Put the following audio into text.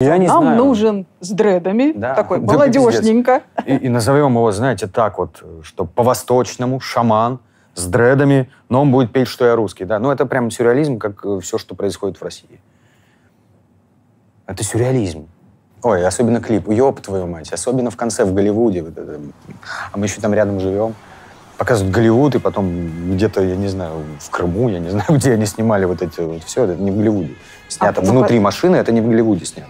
Я не Нам знаю. нужен с дредами, да. такой да, молодежненько. И, и назовем его, знаете, так вот, что по-восточному, шаман, с дредами, но он будет петь, что я русский. Да, ну это прям сюрреализм, как э, все, что происходит в России. Это сюрреализм. Ой, особенно клип. Ёб твою мать. Особенно в конце, в Голливуде. А мы еще там рядом живем. Показывают Голливуд, и потом где-то, я не знаю, в Крыму, я не знаю, где они снимали вот эти вот все. Это не в Голливуде. А снято а, внутри машины, это не в Голливуде снято.